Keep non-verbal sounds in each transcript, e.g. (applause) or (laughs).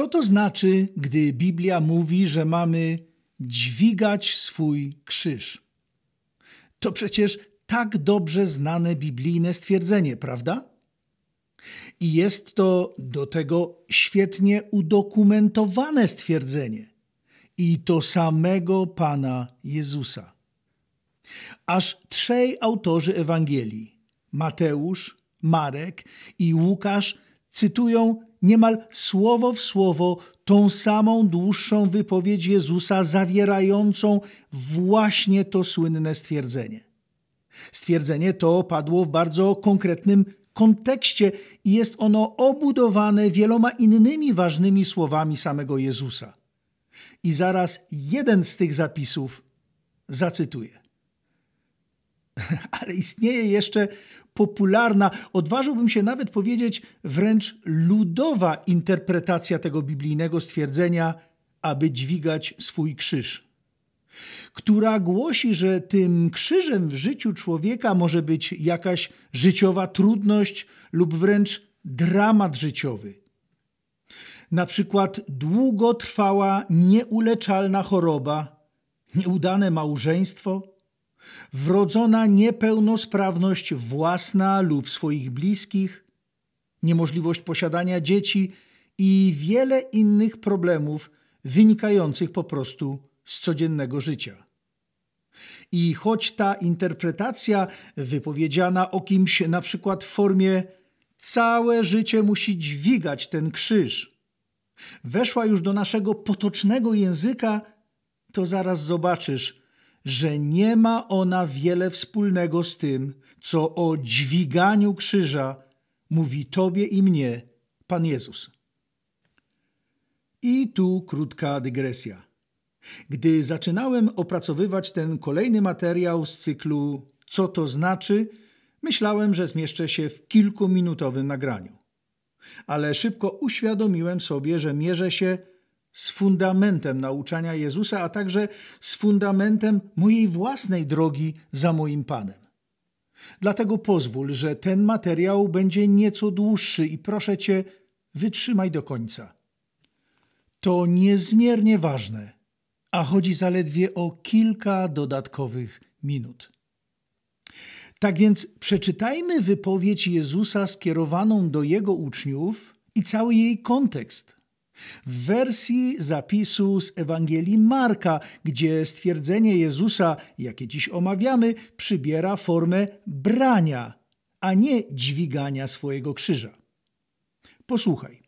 Co to znaczy, gdy Biblia mówi, że mamy dźwigać swój krzyż? To przecież tak dobrze znane biblijne stwierdzenie, prawda? I jest to do tego świetnie udokumentowane stwierdzenie i to samego Pana Jezusa. Aż trzej autorzy Ewangelii, Mateusz, Marek i Łukasz, cytują niemal słowo w słowo tą samą dłuższą wypowiedź Jezusa zawierającą właśnie to słynne stwierdzenie. Stwierdzenie to padło w bardzo konkretnym kontekście i jest ono obudowane wieloma innymi ważnymi słowami samego Jezusa. I zaraz jeden z tych zapisów zacytuję. (laughs) ale istnieje jeszcze popularna, odważyłbym się nawet powiedzieć, wręcz ludowa interpretacja tego biblijnego stwierdzenia, aby dźwigać swój krzyż, która głosi, że tym krzyżem w życiu człowieka może być jakaś życiowa trudność lub wręcz dramat życiowy. Na przykład długotrwała, nieuleczalna choroba, nieudane małżeństwo, wrodzona niepełnosprawność własna lub swoich bliskich, niemożliwość posiadania dzieci i wiele innych problemów wynikających po prostu z codziennego życia. I choć ta interpretacja wypowiedziana o kimś na przykład w formie całe życie musi dźwigać ten krzyż, weszła już do naszego potocznego języka, to zaraz zobaczysz, że nie ma ona wiele wspólnego z tym, co o dźwiganiu krzyża mówi Tobie i mnie Pan Jezus. I tu krótka dygresja. Gdy zaczynałem opracowywać ten kolejny materiał z cyklu Co to znaczy, myślałem, że zmieszczę się w kilkuminutowym nagraniu. Ale szybko uświadomiłem sobie, że mierzę się z fundamentem nauczania Jezusa, a także z fundamentem mojej własnej drogi za moim Panem. Dlatego pozwól, że ten materiał będzie nieco dłuższy i proszę Cię, wytrzymaj do końca. To niezmiernie ważne, a chodzi zaledwie o kilka dodatkowych minut. Tak więc przeczytajmy wypowiedź Jezusa skierowaną do jego uczniów i cały jej kontekst – w wersji zapisu z Ewangelii Marka, gdzie stwierdzenie Jezusa, jakie dziś omawiamy, przybiera formę brania, a nie dźwigania swojego krzyża. Posłuchaj.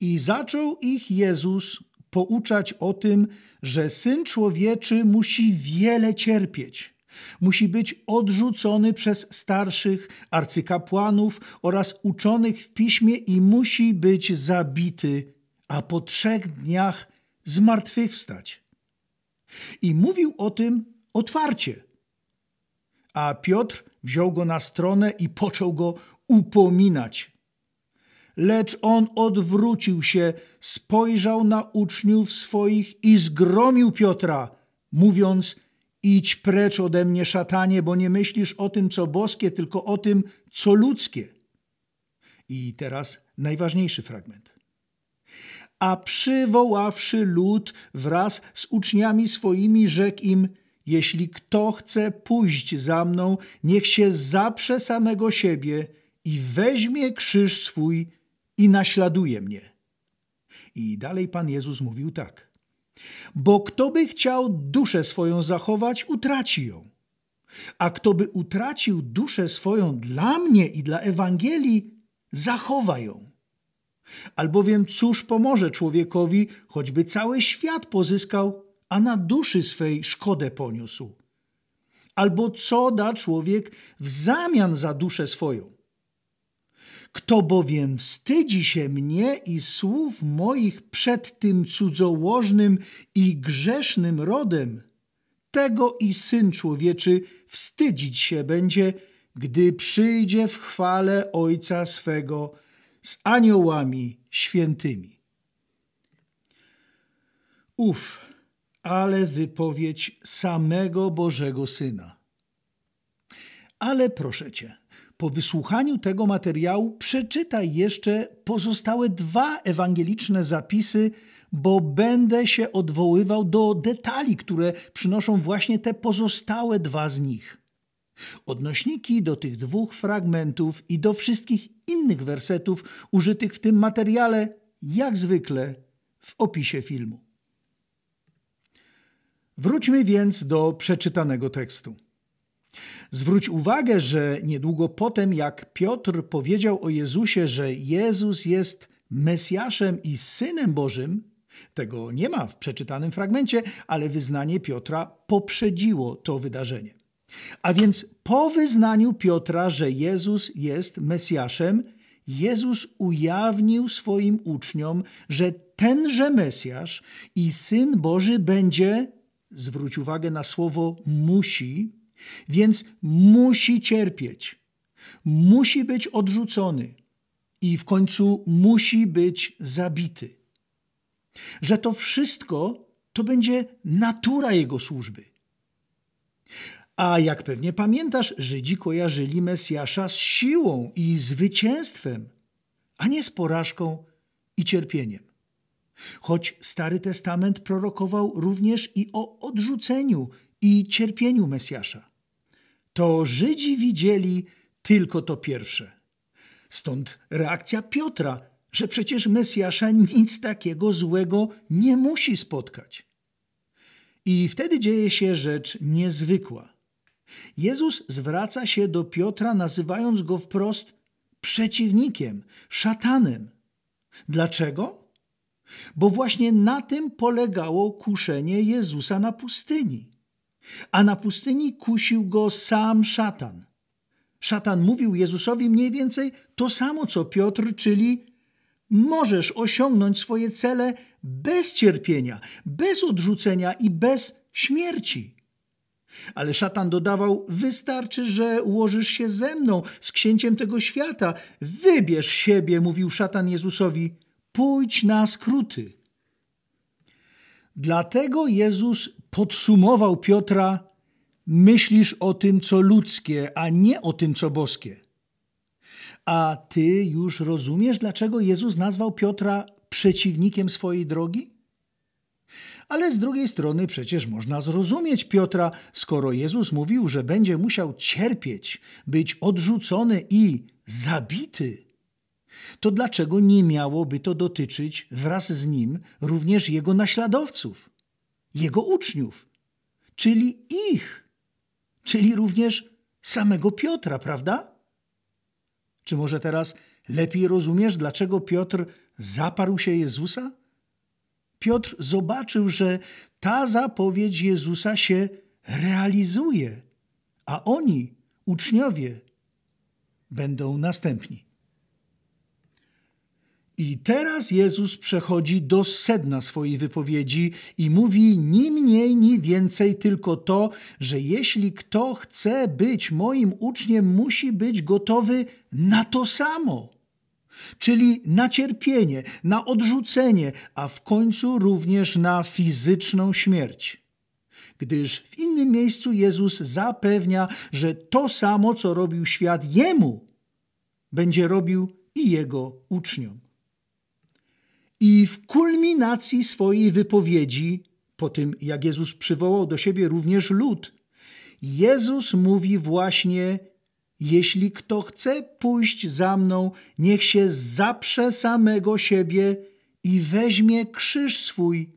I zaczął ich Jezus pouczać o tym, że syn człowieczy musi wiele cierpieć musi być odrzucony przez starszych, arcykapłanów oraz uczonych w piśmie i musi być zabity, a po trzech dniach zmartwychwstać. I mówił o tym otwarcie. A Piotr wziął go na stronę i począł go upominać. Lecz on odwrócił się, spojrzał na uczniów swoich i zgromił Piotra, mówiąc – Idź precz ode mnie, szatanie, bo nie myślisz o tym, co boskie, tylko o tym, co ludzkie. I teraz najważniejszy fragment. A przywoławszy lud wraz z uczniami swoimi, rzekł im: Jeśli kto chce pójść za mną, niech się zaprze samego siebie i weźmie krzyż swój i naśladuje mnie. I dalej Pan Jezus mówił tak. Bo kto by chciał duszę swoją zachować, utraci ją. A kto by utracił duszę swoją dla mnie i dla Ewangelii, zachowa ją. Albowiem cóż pomoże człowiekowi, choćby cały świat pozyskał, a na duszy swej szkodę poniósł? Albo co da człowiek w zamian za duszę swoją? Kto bowiem wstydzi się mnie i słów moich przed tym cudzołożnym i grzesznym rodem, tego i Syn Człowieczy wstydzić się będzie, gdy przyjdzie w chwale Ojca swego z aniołami świętymi. Uf, ale wypowiedź samego Bożego Syna. Ale proszę Cię, po wysłuchaniu tego materiału przeczytaj jeszcze pozostałe dwa ewangeliczne zapisy, bo będę się odwoływał do detali, które przynoszą właśnie te pozostałe dwa z nich. Odnośniki do tych dwóch fragmentów i do wszystkich innych wersetów użytych w tym materiale, jak zwykle, w opisie filmu. Wróćmy więc do przeczytanego tekstu. Zwróć uwagę, że niedługo potem, jak Piotr powiedział o Jezusie, że Jezus jest Mesjaszem i Synem Bożym, tego nie ma w przeczytanym fragmencie, ale wyznanie Piotra poprzedziło to wydarzenie. A więc po wyznaniu Piotra, że Jezus jest Mesjaszem, Jezus ujawnił swoim uczniom, że tenże Mesjasz i Syn Boży będzie, zwróć uwagę na słowo musi, więc musi cierpieć, musi być odrzucony i w końcu musi być zabity. Że to wszystko to będzie natura jego służby. A jak pewnie pamiętasz, Żydzi kojarzyli Mesjasza z siłą i zwycięstwem, a nie z porażką i cierpieniem. Choć Stary Testament prorokował również i o odrzuceniu i cierpieniu Mesjasza. To Żydzi widzieli tylko to pierwsze. Stąd reakcja Piotra, że przecież Mesjasza nic takiego złego nie musi spotkać. I wtedy dzieje się rzecz niezwykła. Jezus zwraca się do Piotra, nazywając go wprost przeciwnikiem, szatanem. Dlaczego? Bo właśnie na tym polegało kuszenie Jezusa na pustyni. A na pustyni kusił go sam szatan. Szatan mówił Jezusowi mniej więcej to samo co Piotr, czyli możesz osiągnąć swoje cele bez cierpienia, bez odrzucenia i bez śmierci. Ale szatan dodawał: Wystarczy, że ułożysz się ze mną, z księciem tego świata. Wybierz siebie, mówił szatan Jezusowi, pójdź na skróty. Dlatego Jezus podsumował Piotra: Myślisz o tym, co ludzkie, a nie o tym, co boskie. A ty już rozumiesz, dlaczego Jezus nazwał Piotra przeciwnikiem swojej drogi? Ale z drugiej strony przecież można zrozumieć Piotra, skoro Jezus mówił, że będzie musiał cierpieć, być odrzucony i zabity. To dlaczego nie miałoby to dotyczyć wraz z nim również jego naśladowców? jego uczniów, czyli ich, czyli również samego Piotra, prawda? Czy może teraz lepiej rozumiesz, dlaczego Piotr zaparł się Jezusa? Piotr zobaczył, że ta zapowiedź Jezusa się realizuje, a oni, uczniowie, będą następni. I teraz Jezus przechodzi do sedna swojej wypowiedzi i mówi ni mniej, ni więcej, tylko to, że jeśli kto chce być moim uczniem, musi być gotowy na to samo. Czyli na cierpienie, na odrzucenie, a w końcu również na fizyczną śmierć gdyż w innym miejscu Jezus zapewnia, że to samo, co robił świat jemu, będzie robił i jego uczniom. I w kulminacji swojej wypowiedzi, po tym jak Jezus przywołał do siebie również lud, Jezus mówi właśnie: Jeśli kto chce pójść za mną, niech się zaprze samego siebie i weźmie krzyż swój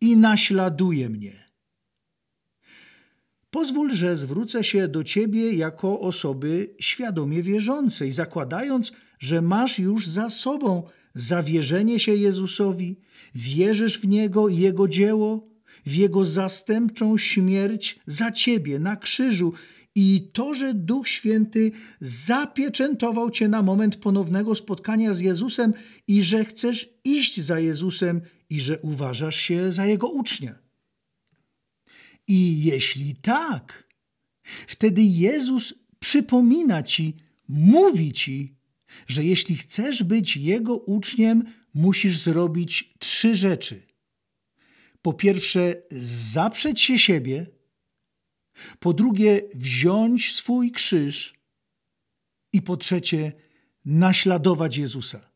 i naśladuje mnie. Pozwól, że zwrócę się do ciebie jako osoby świadomie wierzącej, zakładając, że masz już za sobą zawierzenie się Jezusowi, wierzysz w Niego i Jego dzieło, w Jego zastępczą śmierć za Ciebie na krzyżu i to, że Duch Święty zapieczętował Cię na moment ponownego spotkania z Jezusem i że chcesz iść za Jezusem i że uważasz się za Jego ucznia. I jeśli tak, wtedy Jezus przypomina Ci, mówi Ci, że jeśli chcesz być Jego uczniem, musisz zrobić trzy rzeczy. Po pierwsze, zaprzeć się siebie, po drugie, wziąć swój krzyż i po trzecie, naśladować Jezusa.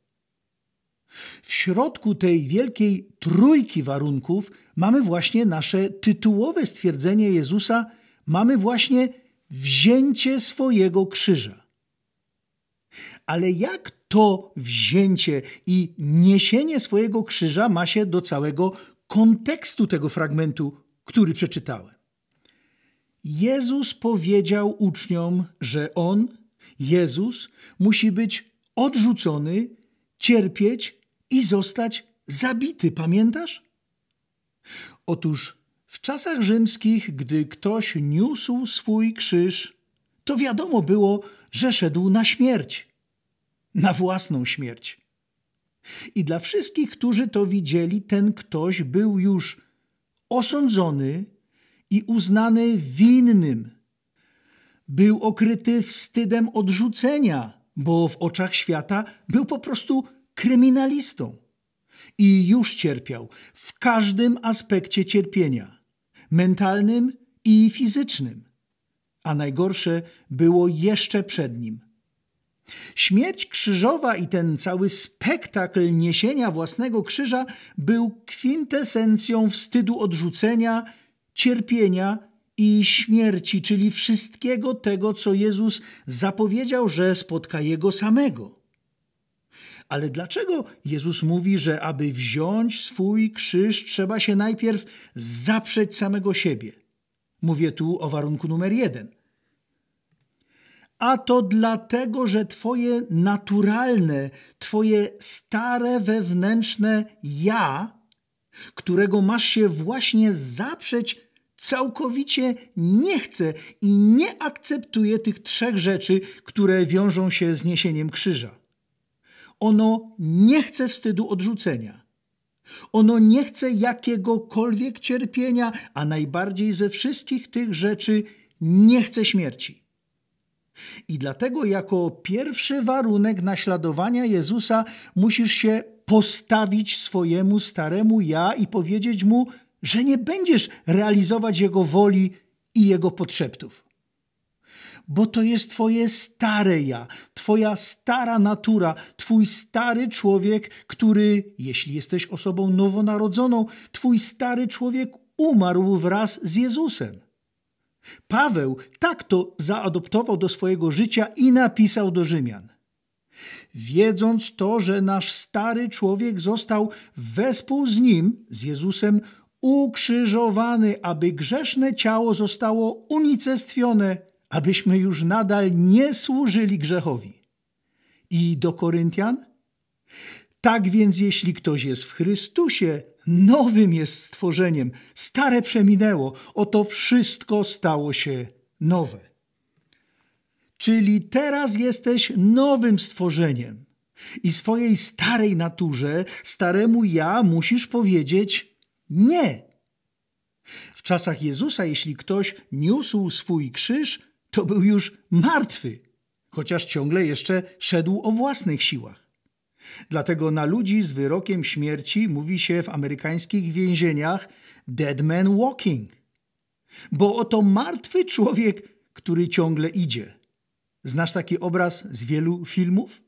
W środku tej wielkiej trójki warunków mamy właśnie nasze tytułowe stwierdzenie Jezusa, mamy właśnie wzięcie swojego krzyża ale jak to wzięcie i niesienie swojego krzyża ma się do całego kontekstu tego fragmentu, który przeczytałem? Jezus powiedział uczniom, że on, Jezus, musi być odrzucony, cierpieć i zostać zabity. Pamiętasz? Otóż w czasach rzymskich, gdy ktoś niósł swój krzyż, to wiadomo było, że szedł na śmierć na własną śmierć. I dla wszystkich, którzy to widzieli, ten ktoś był już osądzony i uznany winnym. Był okryty wstydem odrzucenia, bo w oczach świata był po prostu kryminalistą. I już cierpiał w każdym aspekcie cierpienia mentalnym i fizycznym. A najgorsze było jeszcze przed nim Śmierć krzyżowa i ten cały spektakl niesienia własnego krzyża był kwintesencją wstydu odrzucenia, cierpienia i śmierci, czyli wszystkiego tego, co Jezus zapowiedział, że spotka Jego samego. Ale dlaczego Jezus mówi, że aby wziąć swój krzyż, trzeba się najpierw zaprzeć samego siebie? Mówię tu o warunku numer jeden – a to dlatego, że Twoje naturalne, Twoje stare wewnętrzne ja, którego masz się właśnie zaprzeć, całkowicie nie chce i nie akceptuje tych trzech rzeczy, które wiążą się z niesieniem krzyża. Ono nie chce wstydu odrzucenia. Ono nie chce jakiegokolwiek cierpienia, a najbardziej ze wszystkich tych rzeczy nie chce śmierci. I dlatego jako pierwszy warunek naśladowania Jezusa musisz się postawić swojemu staremu ja i powiedzieć mu, że nie będziesz realizować jego woli i jego potrzebów. Bo to jest twoje stare ja, twoja stara natura, twój stary człowiek, który, jeśli jesteś osobą nowonarodzoną, twój stary człowiek umarł wraz z Jezusem. Paweł tak to zaadoptował do swojego życia i napisał do Rzymian. Wiedząc to, że nasz stary człowiek został wespół z nim, z Jezusem, ukrzyżowany, aby grzeszne ciało zostało unicestwione, abyśmy już nadal nie służyli grzechowi. I do Koryntian? Tak więc, jeśli ktoś jest w Chrystusie, nowym jest stworzeniem. Stare przeminęło, oto wszystko stało się nowe. Czyli teraz jesteś nowym stworzeniem i swojej starej naturze, staremu ja musisz powiedzieć nie. W czasach Jezusa, jeśli ktoś niósł swój krzyż, to był już martwy, chociaż ciągle jeszcze szedł o własnych siłach. Dlatego na ludzi z wyrokiem śmierci mówi się w amerykańskich więzieniach dead man walking. Bo oto martwy człowiek, który ciągle idzie. Znasz taki obraz z wielu filmów?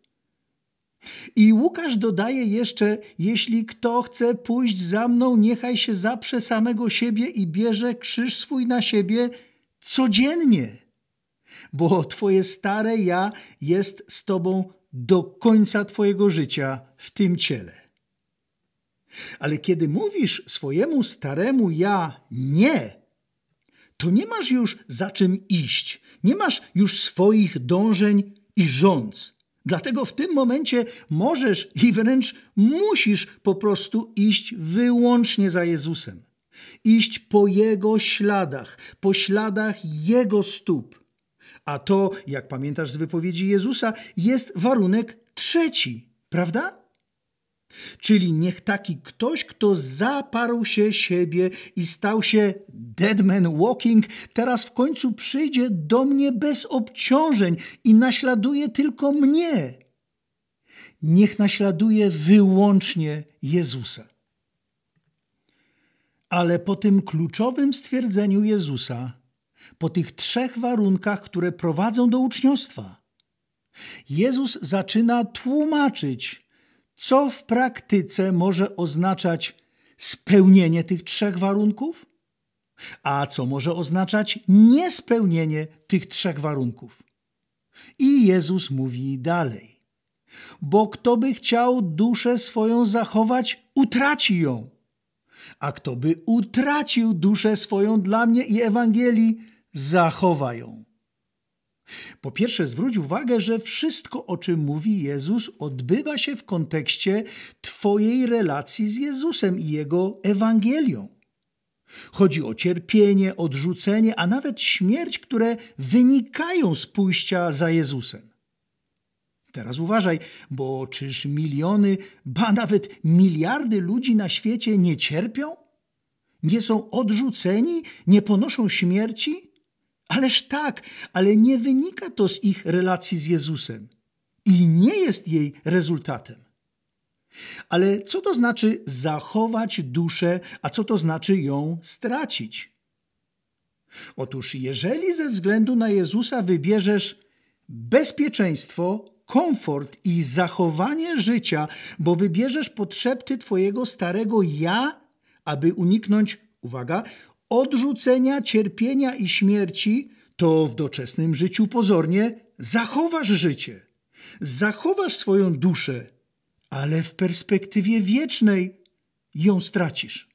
I Łukasz dodaje jeszcze: Jeśli kto chce pójść za mną, niechaj się zaprze samego siebie i bierze krzyż swój na siebie codziennie, bo Twoje stare ja jest z Tobą do końca Twojego życia w tym ciele. Ale kiedy mówisz swojemu staremu ja nie, to nie masz już za czym iść, nie masz już swoich dążeń i rządz. Dlatego w tym momencie możesz i wręcz musisz po prostu iść wyłącznie za Jezusem. Iść po Jego śladach, po śladach Jego stóp. A to, jak pamiętasz z wypowiedzi Jezusa, jest warunek trzeci, prawda? Czyli niech taki ktoś, kto zaparł się siebie i stał się deadman walking, teraz w końcu przyjdzie do mnie bez obciążeń i naśladuje tylko mnie. Niech naśladuje wyłącznie Jezusa. Ale po tym kluczowym stwierdzeniu Jezusa po tych trzech warunkach, które prowadzą do uczniostwa. Jezus zaczyna tłumaczyć, co w praktyce może oznaczać spełnienie tych trzech warunków, a co może oznaczać niespełnienie tych trzech warunków. I Jezus mówi dalej: Bo kto by chciał duszę swoją zachować, utraci ją. A kto by utracił duszę swoją dla mnie i Ewangelii, zachowa ją. Po pierwsze, zwróć uwagę, że wszystko, o czym mówi Jezus, odbywa się w kontekście Twojej relacji z Jezusem i Jego Ewangelią. Chodzi o cierpienie, odrzucenie, a nawet śmierć, które wynikają z pójścia za Jezusem. Teraz uważaj, bo czyż miliony, ba nawet miliardy ludzi na świecie nie cierpią? Nie są odrzuceni, nie ponoszą śmierci? Ależ tak, ale nie wynika to z ich relacji z Jezusem i nie jest jej rezultatem. Ale co to znaczy zachować duszę, a co to znaczy ją stracić? Otóż, jeżeli ze względu na Jezusa wybierzesz bezpieczeństwo, komfort i zachowanie życia, bo wybierzesz potrzeby Twojego starego ja, aby uniknąć, uwaga, odrzucenia, cierpienia i śmierci, to w doczesnym życiu pozornie zachowasz życie, zachowasz swoją duszę, ale w perspektywie wiecznej ją stracisz.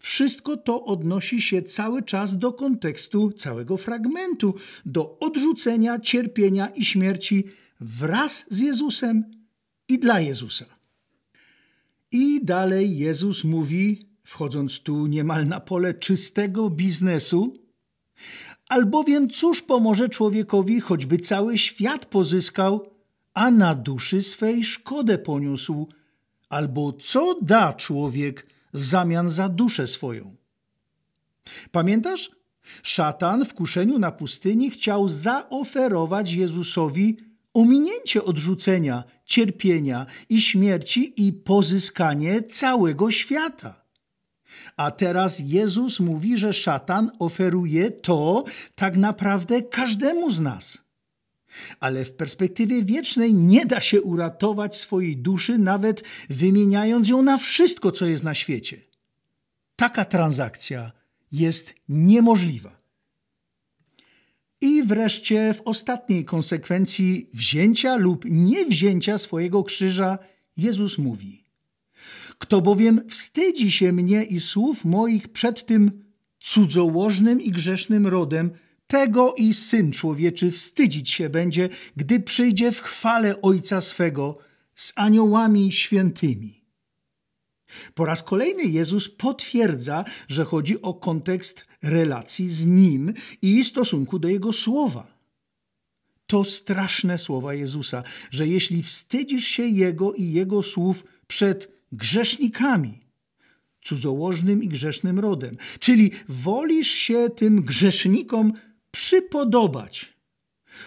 Wszystko to odnosi się cały czas do kontekstu całego fragmentu, do odrzucenia, cierpienia i śmierci wraz z Jezusem i dla Jezusa. I dalej Jezus mówi: wchodząc tu niemal na pole czystego biznesu? Albowiem cóż pomoże człowiekowi, choćby cały świat pozyskał, a na duszy swej szkodę poniósł? Albo co da człowiek w zamian za duszę swoją? Pamiętasz? Szatan w kuszeniu na pustyni chciał zaoferować Jezusowi ominięcie odrzucenia, cierpienia i śmierci i pozyskanie całego świata. A teraz Jezus mówi, że szatan oferuje to tak naprawdę każdemu z nas. Ale w perspektywie wiecznej nie da się uratować swojej duszy, nawet wymieniając ją na wszystko, co jest na świecie. Taka transakcja jest niemożliwa. I wreszcie w ostatniej konsekwencji wzięcia lub niewzięcia swojego krzyża Jezus mówi: kto bowiem wstydzi się mnie i słów moich przed tym cudzołożnym i grzesznym rodem, tego i Syn Człowieczy wstydzić się będzie, gdy przyjdzie w chwale Ojca swego z aniołami świętymi. Po raz kolejny Jezus potwierdza, że chodzi o kontekst relacji z Nim i stosunku do Jego słowa. To straszne słowa Jezusa, że jeśli wstydzisz się Jego i Jego słów przed grzesznikami, cudzołożnym i grzesznym rodem. Czyli wolisz się tym grzesznikom przypodobać,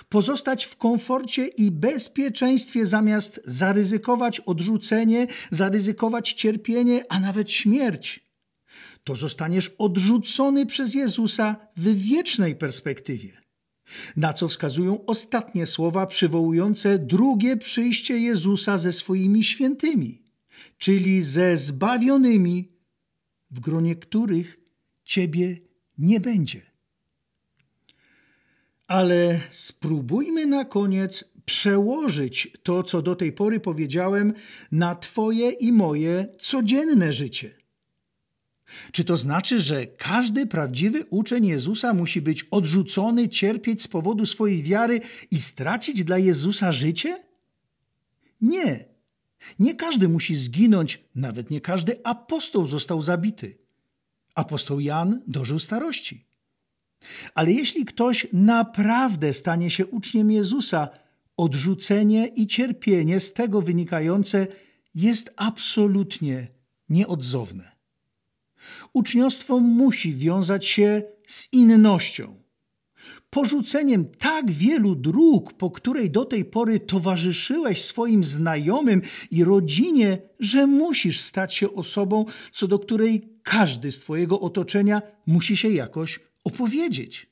pozostać w komforcie i bezpieczeństwie zamiast zaryzykować odrzucenie, zaryzykować cierpienie, a nawet śmierć. To zostaniesz odrzucony przez Jezusa w wiecznej perspektywie. Na co wskazują ostatnie słowa przywołujące drugie przyjście Jezusa ze swoimi świętymi czyli ze zbawionymi, w gronie których Ciebie nie będzie. Ale spróbujmy na koniec przełożyć to, co do tej pory powiedziałem, na Twoje i moje codzienne życie. Czy to znaczy, że każdy prawdziwy uczeń Jezusa musi być odrzucony, cierpieć z powodu swojej wiary i stracić dla Jezusa życie? Nie. Nie każdy musi zginąć, nawet nie każdy apostoł został zabity. Apostoł Jan dożył starości. Ale jeśli ktoś naprawdę stanie się uczniem Jezusa, odrzucenie i cierpienie z tego wynikające jest absolutnie nieodzowne. Uczniostwo musi wiązać się z innością. Porzuceniem tak wielu dróg, po której do tej pory towarzyszyłeś swoim znajomym i rodzinie, że musisz stać się osobą, co do której każdy z Twojego otoczenia musi się jakoś opowiedzieć.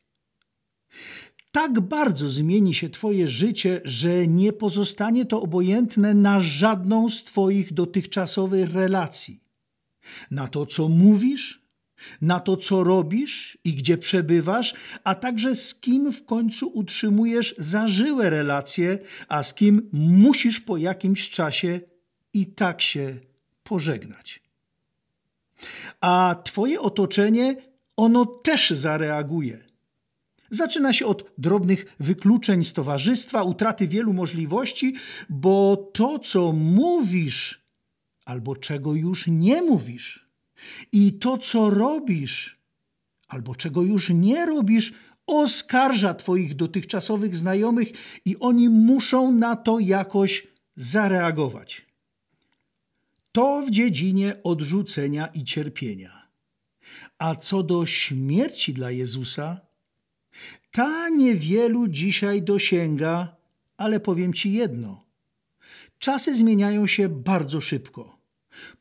Tak bardzo zmieni się Twoje życie, że nie pozostanie to obojętne na żadną z Twoich dotychczasowych relacji. Na to, co mówisz, na to, co robisz i gdzie przebywasz, a także z kim w końcu utrzymujesz zażyłe relacje, a z kim musisz po jakimś czasie i tak się pożegnać. A Twoje otoczenie, ono też zareaguje. Zaczyna się od drobnych wykluczeń z towarzystwa, utraty wielu możliwości, bo to, co mówisz albo czego już nie mówisz, i to, co robisz, albo czego już nie robisz, oskarża Twoich dotychczasowych znajomych i oni muszą na to jakoś zareagować. To w dziedzinie odrzucenia i cierpienia. A co do śmierci dla Jezusa, ta niewielu dzisiaj dosięga, ale powiem Ci jedno: czasy zmieniają się bardzo szybko.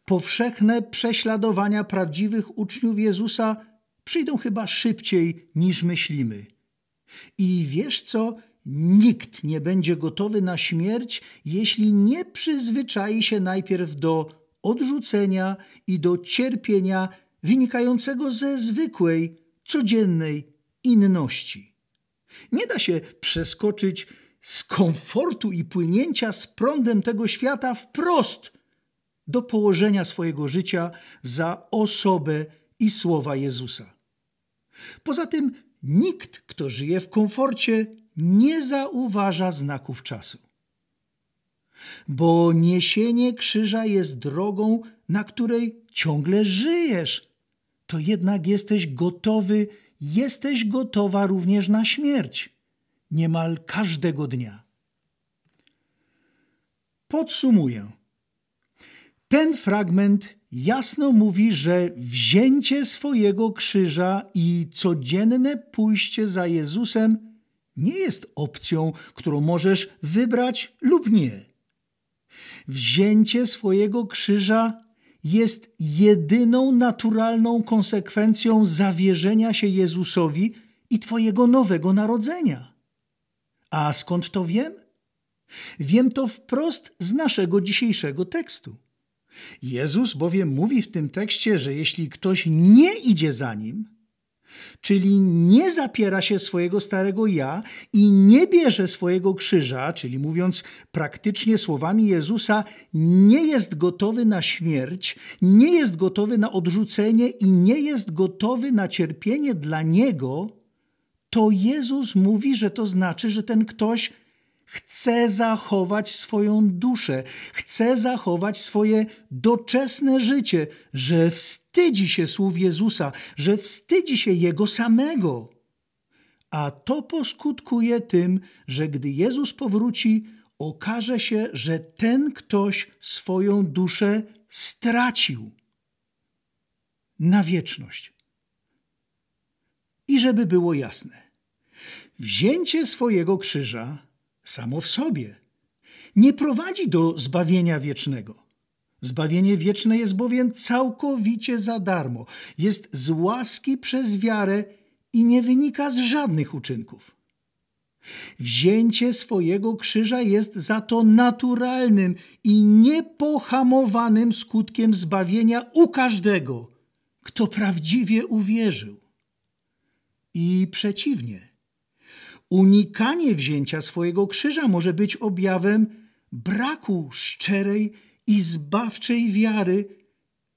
Powszechne prześladowania prawdziwych uczniów Jezusa przyjdą chyba szybciej niż myślimy. I wiesz co? Nikt nie będzie gotowy na śmierć, jeśli nie przyzwyczai się najpierw do odrzucenia i do cierpienia wynikającego ze zwykłej, codziennej inności. Nie da się przeskoczyć z komfortu i płynięcia z prądem tego świata wprost do położenia swojego życia za osobę i słowa Jezusa. Poza tym nikt, kto żyje w komforcie, nie zauważa znaków czasu. Bo niesienie krzyża jest drogą, na której ciągle żyjesz, to jednak jesteś gotowy, jesteś gotowa również na śmierć, niemal każdego dnia. Podsumuję. Ten fragment jasno mówi, że wzięcie swojego krzyża i codzienne pójście za Jezusem nie jest opcją, którą możesz wybrać lub nie. Wzięcie swojego krzyża jest jedyną naturalną konsekwencją zawierzenia się Jezusowi i Twojego nowego narodzenia. A skąd to wiem? Wiem to wprost z naszego dzisiejszego tekstu. Jezus bowiem mówi w tym tekście, że jeśli ktoś nie idzie za nim, czyli nie zapiera się swojego starego ja i nie bierze swojego krzyża, czyli mówiąc praktycznie słowami Jezusa, nie jest gotowy na śmierć, nie jest gotowy na odrzucenie i nie jest gotowy na cierpienie dla niego, to Jezus mówi, że to znaczy, że ten ktoś chce zachować swoją duszę, chce zachować swoje doczesne życie, że wstydzi się słów Jezusa, że wstydzi się Jego samego. A to poskutkuje tym, że gdy Jezus powróci, okaże się, że ten ktoś swoją duszę stracił na wieczność. I żeby było jasne, wzięcie swojego krzyża samo w sobie nie prowadzi do zbawienia wiecznego. Zbawienie wieczne jest bowiem całkowicie za darmo, jest z łaski przez wiarę i nie wynika z żadnych uczynków. Wzięcie swojego krzyża jest za to naturalnym i niepohamowanym skutkiem zbawienia u każdego, kto prawdziwie uwierzył. I przeciwnie, Unikanie wzięcia swojego krzyża może być objawem braku szczerej i zbawczej wiary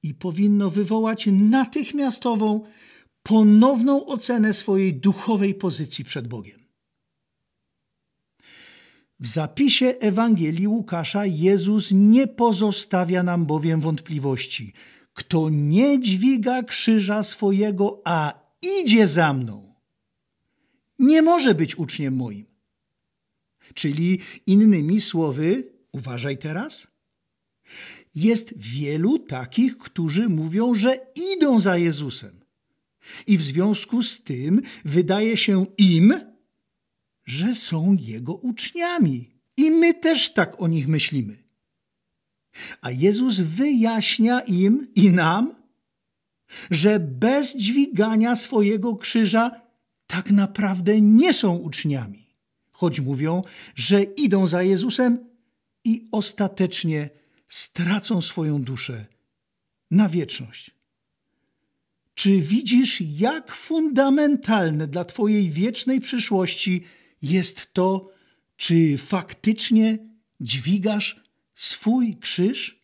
i powinno wywołać natychmiastową, ponowną ocenę swojej duchowej pozycji przed Bogiem. W zapisie Ewangelii Łukasza Jezus nie pozostawia nam bowiem wątpliwości. Kto nie dźwiga krzyża swojego, a idzie za mną, nie może być uczniem moim. Czyli innymi słowy, uważaj teraz, jest wielu takich, którzy mówią, że idą za Jezusem. I w związku z tym wydaje się im, że są Jego uczniami. I my też tak o nich myślimy. A Jezus wyjaśnia im i nam, że bez dźwigania swojego krzyża tak naprawdę nie są uczniami, choć mówią, że idą za Jezusem i ostatecznie stracą swoją duszę na wieczność. Czy widzisz, jak fundamentalne dla Twojej wiecznej przyszłości jest to, czy faktycznie dźwigasz swój krzyż?